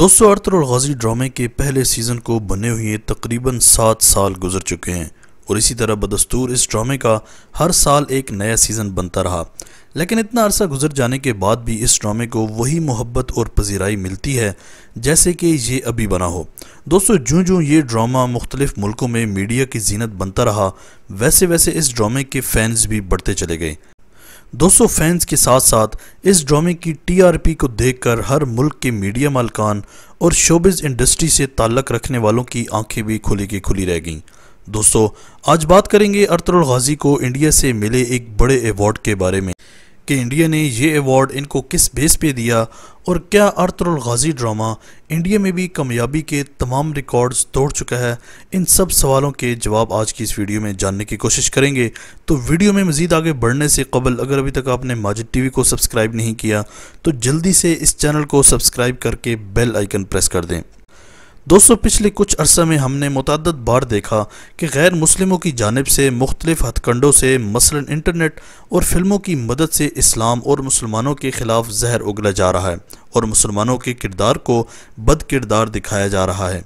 दोस्तों अर्थर और गाजी ड्रामे के पहले सीज़न को बने हुए तकरीबन सात साल गुजर चुके हैं और इसी तरह बदस्तूर इस ड्रामे का हर साल एक नया सीज़न बनता रहा लेकिन इतना अरसा गुजर जाने के बाद भी इस ड्रामे को वही मोहब्बत और पजीराई मिलती है जैसे कि ये अभी बना हो दोस्तों जूँ जूँ ये ड्रामा मुख्तलिफ़ मुल्कों में मीडिया की जीनत बनता रहा वैसे वैसे इस ड्रामे के फैंस भी बढ़ते चले गए दोस्तों फैंस के साथ साथ इस ड्रामे की टीआरपी को देखकर हर मुल्क के मीडिया मालकान और शोबिज़ इंडस्ट्री से ताल्लक रखने वालों की आंखें भी खुली की खुली रह गईं दोस्तों आज बात करेंगे अर्तुल गाजी को इंडिया से मिले एक बड़े अवार्ड के बारे में कि इंडिया ने ये अवार्ड इनको किस बेस पे दिया और क्या अर्तुल गाजी ड्रामा इंडिया में भी कामयाबी के तमाम रिकॉर्ड्स तोड़ चुका है इन सब सवालों के जवाब आज की इस वीडियो में जानने की कोशिश करेंगे तो वीडियो में मज़ीद आगे बढ़ने से कबल अगर अभी तक आपने माजिद टीवी को सब्सक्राइब नहीं किया तो जल्दी से इस चैनल को सब्सक्राइब करके बेल आइकन प्रेस कर दें दोस्तों पिछले कुछ अरसा में हमने मुतद बार देखा कि गैर मुस्लिमों की जानब से मुख्तलिफ हथकंडों से मसलन इंटरनेट और फिल्मों की मदद से इस्लाम और मुसलमानों के ख़िलाफ़ जहर उगला जा रहा है और मुसलमानों के किरदार को बद किरदार दिखाया जा रहा है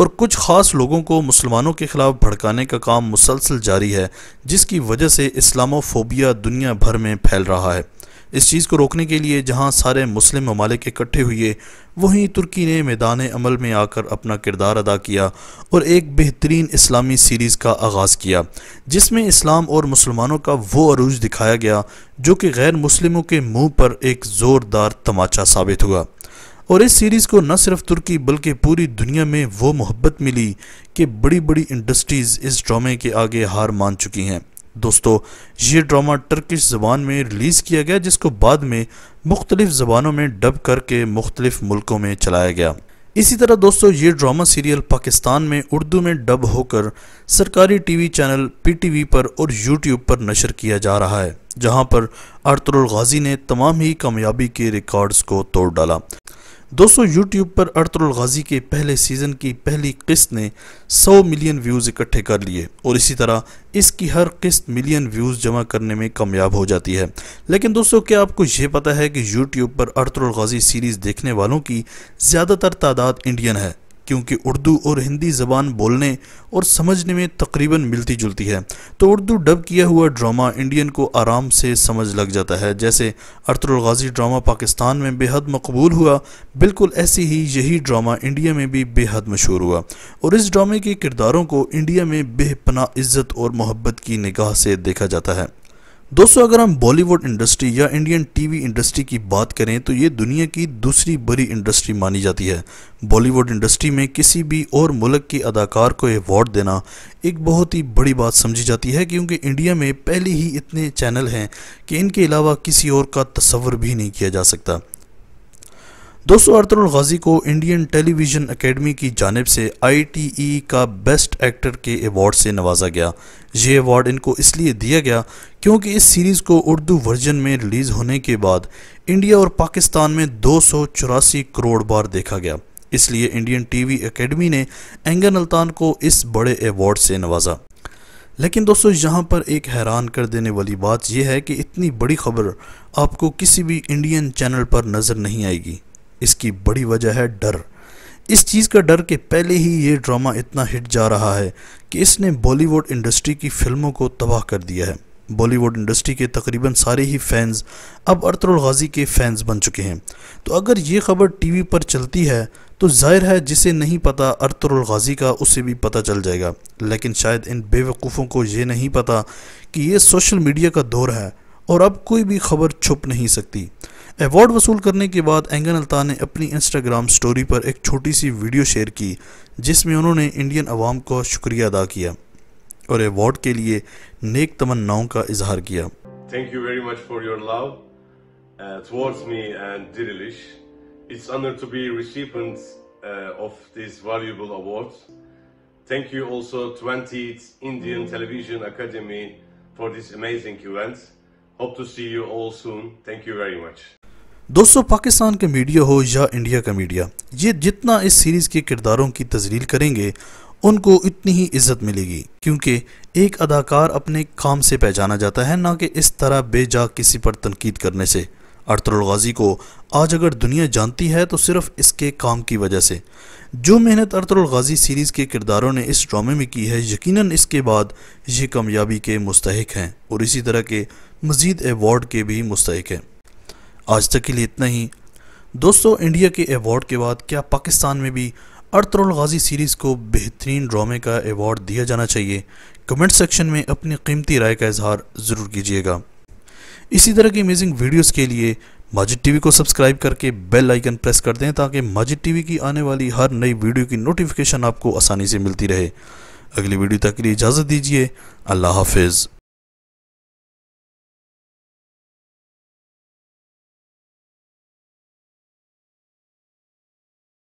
और कुछ ख़ास लोगों को मुसलमानों के ख़िलाफ़ भड़काने का काम मुसलसल जारी है जिसकी वजह से इस्लामोफोबिया दुनिया भर में फैल रहा है इस चीज़ को रोकने के लिए जहाँ सारे मुस्लिम ममालिक इकट्ठे हुए वहीं तुर्की ने मैदान अमल में आकर अपना किरदार अदा किया और एक बेहतरीन इस्लामी सीरीज़ का आगाज़ किया जिसमें इस्लाम और मुसलमानों का वो अरूज दिखाया गया जो कि गैर मुस्लिमों के मुँह पर एक ज़ोरदार तमाचा साबित हुआ और इस सीरीज़ को न सिर्फ तुर्की बल्कि पूरी दुनिया में वो मोहब्बत मिली कि बड़ी बड़ी इंडस्ट्रीज़ इस ड्रामे के आगे हार मान चुकी हैं दोस्तों ये ड्रामा टर्किश ज़बान में रिलीज़ किया गया जिसको बाद में मुख्तलिफ़ ज़बानों में डब करके मुख्तलिफ़ मुल्कों में चलाया गया इसी तरह दोस्तों ये ड्रामा सीरियल पाकिस्तान में उर्दू में डब होकर सरकारी टीवी चैनल पीटीवी पर और यूट्यूब पर नशर किया जा रहा है जहां पर अर्तुल गाजी ने तमाम ही कामयाबी के रिकॉर्ड्स को तोड़ डाला दोस्तों यूट्यूब पर अर्तुल गाजी के पहले सीज़न की पहली किस्त ने 100 मिलियन व्यूज़ इकट्ठे कर लिए और इसी तरह इसकी हर किस्त मिलियन व्यूज़ जमा करने में कामयाब हो जाती है लेकिन दोस्तों क्या आपको ये पता है कि यूट्यूब पर अर्तुल गाजी सीरीज़ देखने वालों की ज़्यादातर तादाद इंडियन है क्योंकि उर्दू और हिंदी ज़बान बोलने और समझने में तकरीबन मिलती जुलती है तो उर्दू डब किया हुआ ड्रामा इंडियन को आराम से समझ लग जाता है जैसे अरतुल गाजी ड्रामा पाकिस्तान में बेहद मकबूल हुआ बिल्कुल ऐसे ही यही ड्रामा इंडिया में भी बेहद मशहूर हुआ और इस ड्रामे के किरदारों को इंडिया में बेपना इज़्ज़त और मोहब्बत की निगाह से देखा जाता है दोस्तों अगर हम बॉलीवुड इंडस्ट्री या इंडियन टीवी इंडस्ट्री की बात करें तो ये दुनिया की दूसरी बड़ी इंडस्ट्री मानी जाती है बॉलीवुड इंडस्ट्री में किसी भी और मुल्क के अदाकार को अवार्ड देना एक बहुत ही बड़ी बात समझी जाती है क्योंकि इंडिया में पहले ही इतने चैनल हैं कि इनके अलावा किसी और का तस्वर भी नहीं किया जा सकता दोस्तों अर्तुल गाजी को इंडियन टेलीविज़न अकेडमी की जानब से आई टी ई का बेस्ट एक्टर के अवार्ड से नवाजा गया ये अवार्ड इनको इसलिए दिया गया क्योंकि इस सीरीज़ को उर्दू वर्जन में रिलीज़ होने के बाद इंडिया और पाकिस्तान में दो सौ चौरासी करोड़ बार देखा गया इसलिए इंडियन टीवी एकेडमी ने एंगन अल्तान को इस बड़े अवार्ड से नवाजा लेकिन दोस्तों यहाँ पर एक हैरान कर देने वाली बात यह है कि इतनी बड़ी खबर आपको किसी भी इंडियन चैनल पर नज़र नहीं आएगी इसकी बड़ी वजह है डर इस चीज़ का डर के पहले ही ये ड्रामा इतना हिट जा रहा है कि इसने बॉलीवुड इंडस्ट्री की फिल्मों को तबाह कर दिया है बॉलीवुड इंडस्ट्री के तकरीबन सारे ही फैंस अब अरतरुल गाजी के फैंस बन चुके हैं तो अगर ये खबर टीवी पर चलती है तो जाहिर है जिसे नहीं पता अरतरुल गाजी का उसे भी पता चल जाएगा लेकिन शायद इन बेवकूफ़ों को ये नहीं पता कि ये सोशल मीडिया का दौर है और अब कोई भी खबर छुप नहीं सकती अवार्ड वसूल करने के बाद एंगन अल्ता ने अपनी इंस्टाग्राम स्टोरी पर एक छोटी सी वीडियो शेयर की जिसमें उन्होंने इंडियन अवाम को शुक्रिया अदा किया और अवार्ड के लिए नेक तमन्नाओं का इजहार किया thank you very much for your love towards me and डिरिलिश it's honour to be recipients of this valuable awards thank you also 20th Indian television academy for this amazing event hope to see you all soon thank you very much दोस्तों पाकिस्तान का media हो या India का media ये जितना इस series के किरदारों की तजलील करेंगे उनको इतनी ही इज्जत मिलेगी क्योंकि एक अदाकार अपने काम से पहचाना जाता है ना कि इस तरह बेजा किसी पर तनकीद करने से अरतरुल गाजी को आज अगर दुनिया जानती है तो सिर्फ इसके काम की वजह से जो मेहनत अरतरुल गाजी सीरीज़ के किरदारों ने इस ड्रामे में की है यकीनन इसके बाद ये कामयाबी के मुस्तक हैं और इसी तरह के मज़ीद एवॉर्ड के भी मुस्तक हैं आज तक के लिए इतना ही दोस्तों इंडिया के अवार्ड के बाद क्या पाकिस्तान में भी अरतरुल गाजी सीरीज़ को बेहतरीन ड्रामे का अवार्ड दिया जाना चाहिए कमेंट सेक्शन में अपनी कीमती राय का इजहार ज़रूर कीजिएगा इसी तरह की अमेजिंग वीडियोज़ के लिए माजिद टीवी को सब्सक्राइब करके बेल आइकन प्रेस कर दें ताकि माजिद टीवी की आने वाली हर नई वीडियो की नोटिफिकेशन आपको आसानी से मिलती रहे अगली वीडियो तक के लिए इजाज़त दीजिए अल्लाह हाफिज़